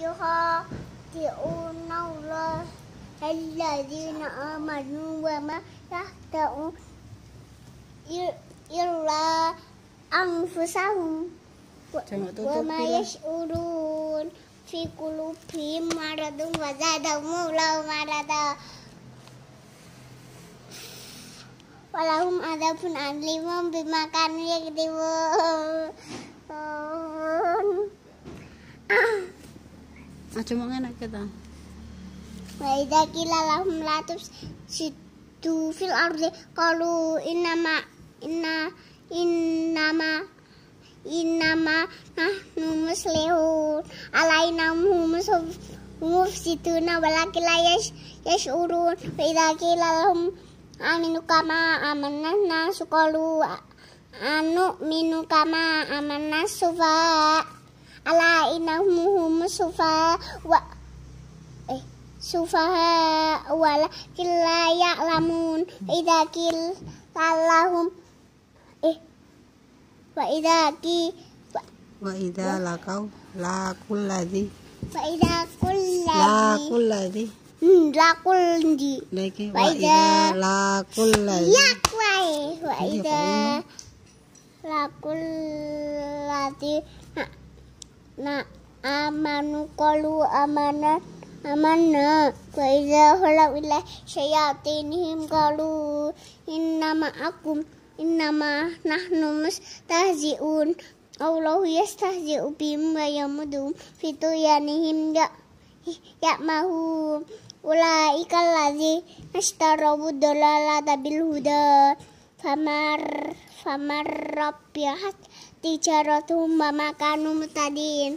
yêu ho chịu nâu lo, hay là gì nữa mà luôn về mắt các tượng yêu yêu là ăn phu sao? vừa mà yes urun phi culu phi mà là đúng và ra đầu mù lâu mà là đầu Walaupun ada pun alimum bimakan yang dibu. Aja mo nga nakita. Waida kila lahum latus situ fil ardi kalu inama inna inama inama nah nahnu muslihun alainahum mufsituna walakin la yash urun waida kila lahum aminu kama amanah nasu kalu anu minu kama amanah sufa ala innahum sufa wa eh sufa wala kila lamun idza kil lalahum eh wa ida ki wa ida lakau lakul ladzi wa idza kulladzi lakul ladzi lakul ladzi wa idza lakul ladzi wa na amanu qalu amana amanna wa idza khala ila syayatinihim qalu inna ma'akum inna ma nahnu mustahzi'un Allah yastahzi'u bihim wa yamudum fitu yanihim ya ya mahu ulaika allazi ashtarabu dalalata bil huda famar famar rabbihat tijaratu Kanum mutadin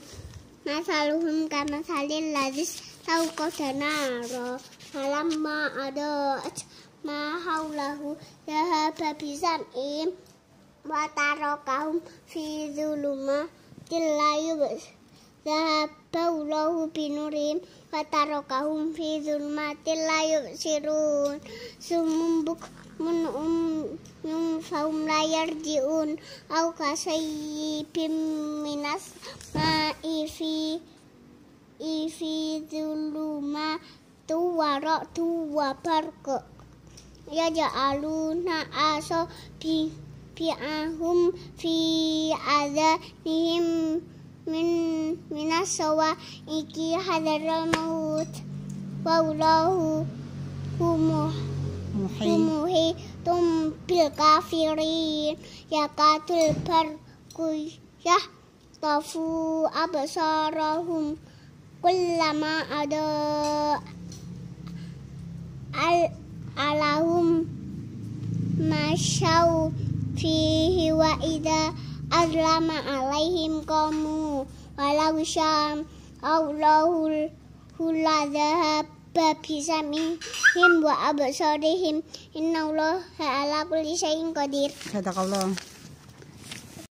masaluhum kama salil lazis tau kodanaro malam ma adot ma haulahu ya bisam'im im watarokahum fi zuluma tilayubus Zaha bau lahu pinurim hataro kahum vizu mati layur sirun sumumbuk mun um fahum layar diun au kasei peminas ma ifi ifi zulu ma tuwaro tuwa parko ya ja aso pi fi ahum vi aza nihim من من الشوائك حذر الموت والله محيط بالكافرين يقاتل البرق يخطف أبصارهم كلما أضاء لهم مشوا فيه وإذا azlama alaihim kamu walau syam Allahul hula zahab bisamihim wa absarihim innallaha ala kulli syai'in qadir sadaqallah